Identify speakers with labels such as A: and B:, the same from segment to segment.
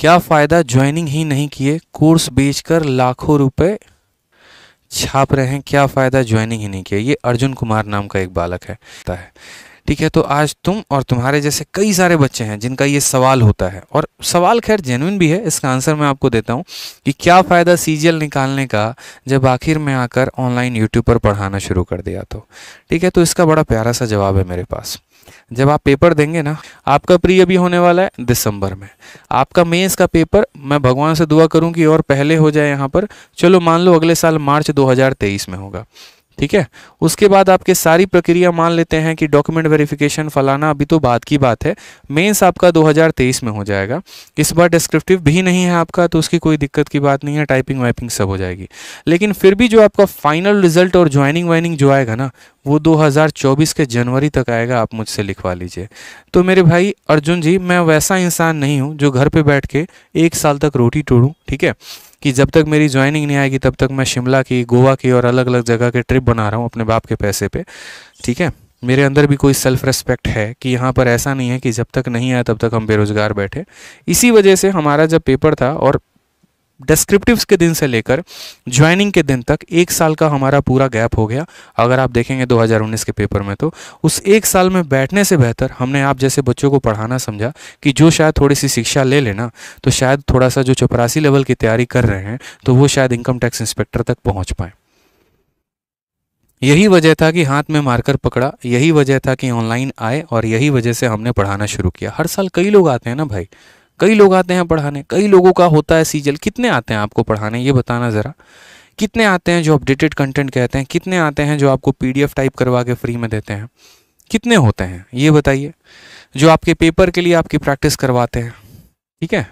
A: क्या फ़ायदा ज्वाइनिंग ही नहीं किए कोर्स बेचकर लाखों रुपए छाप रहे हैं क्या फ़ायदा ज्वाइनिंग ही नहीं किए ये अर्जुन कुमार नाम का एक बालक है है ठीक है तो आज तुम और तुम्हारे जैसे कई सारे बच्चे हैं जिनका ये सवाल होता है और सवाल खैर जेनुइन भी है इसका आंसर मैं आपको देता हूँ कि क्या फ़ायदा सी निकालने का जब आखिर में आकर ऑनलाइन यूट्यूब पर पढ़ाना शुरू कर दिया तो ठीक है तो इसका बड़ा प्यारा सा जवाब है मेरे पास जब आप पेपर देंगे ना आपका प्रिय भी होने वाला है दिसंबर में आपका मेंस का पेपर मैं भगवान से दुआ करूं कि और पहले हो जाए यहाँ पर चलो मान लो अगले साल मार्च 2023 में होगा ठीक है उसके बाद आपके सारी प्रक्रिया मान लेते हैं कि डॉक्यूमेंट वेरिफिकेशन फलाना अभी तो बाद की बात है मेंस आपका 2023 में हो जाएगा इस बार डिस्क्रिप्टिव भी नहीं है आपका तो उसकी कोई दिक्कत की बात नहीं है टाइपिंग वाइपिंग सब हो जाएगी लेकिन फिर भी जो आपका फाइनल रिजल्ट और ज्वाइनिंग वाइनिंग जो आएगा ना वो 2024 के जनवरी तक आएगा आप मुझसे लिखवा लीजिए तो मेरे भाई अर्जुन जी मैं वैसा इंसान नहीं हूँ जो घर पर बैठ के एक साल तक रोटी टोड़ूँ ठीक है कि जब तक मेरी ज्वाइनिंग नहीं आएगी तब तक मैं शिमला की गोवा की और अलग अलग जगह के ट्रिप बना रहा हूँ अपने बाप के पैसे पे ठीक है मेरे अंदर भी कोई सेल्फ रेस्पेक्ट है कि यहाँ पर ऐसा नहीं है कि जब तक नहीं आया तब तक हम बेरोज़गार बैठे इसी वजह से हमारा जब पेपर था और डिस्क्रिप्टिव्स के दिन से लेकर ज्वाइनिंग के दिन तक एक साल का हमारा पूरा गैप हो गया अगर आप देखेंगे 2019 के पेपर में तो उस एक साल में बैठने से बेहतर हमने आप जैसे बच्चों को पढ़ाना समझा कि जो शायद थोड़ी सी शिक्षा ले लेना तो शायद थोड़ा सा जो चपरासी लेवल की तैयारी कर रहे हैं तो वो शायद इनकम टैक्स इंस्पेक्टर तक पहुँच पाए यही वजह था कि हाथ में मार्कर पकड़ा यही वजह था कि ऑनलाइन आए और यही वजह से हमने पढ़ाना शुरू किया हर साल कई लोग आते हैं ना भाई कई लोग आते हैं पढ़ाने कई लोगों का होता है सीजल कितने आते हैं आपको पढ़ाने ये बताना ज़रा कितने आते हैं जो अपडेटेड कंटेंट कहते हैं कितने आते हैं जो आपको पीडीएफ टाइप करवा के फ्री में देते हैं कितने होते हैं ये बताइए जो आपके पेपर के लिए आपकी प्रैक्टिस करवाते हैं ठीक है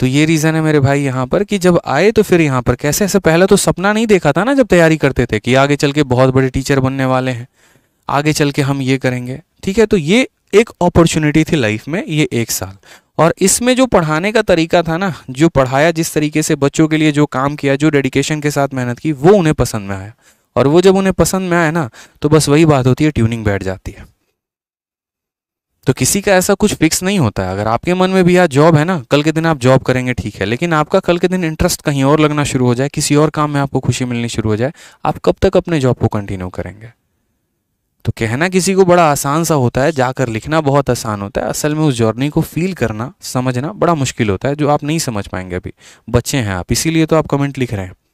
A: तो ये रीज़न है मेरे भाई यहाँ पर कि जब आए तो फिर यहाँ पर कैसे ऐसे पहले तो सपना नहीं देखा था ना जब तैयारी करते थे कि आगे चल के बहुत बड़े टीचर बनने वाले हैं आगे चल के हम ये करेंगे ठीक है तो ये एक अपॉर्चुनिटी थी लाइफ में ये एक साल और इसमें जो पढ़ाने का तरीका था ना जो पढ़ाया जिस तरीके से बच्चों के लिए जो काम किया जो डेडिकेशन के साथ मेहनत की वो उन्हें पसंद में आया और वो जब उन्हें पसंद में आया ना तो बस वही बात होती है ट्यूनिंग बैठ जाती है तो किसी का ऐसा कुछ फिक्स नहीं होता है अगर आपके मन में भी आज जॉब है ना कल के दिन आप जॉब करेंगे ठीक है लेकिन आपका कल के दिन इंटरेस्ट कहीं और लगना शुरू हो जाए किसी और काम में आपको खुशी मिलनी शुरू हो जाए आप कब तक अपने जॉब को कंटिन्यू करेंगे तो कहना किसी को बड़ा आसान सा होता है जाकर लिखना बहुत आसान होता है असल में उस जर्नी को फील करना समझना बड़ा मुश्किल होता है जो आप नहीं समझ पाएंगे अभी बच्चे हैं आप इसीलिए तो आप कमेंट लिख रहे हैं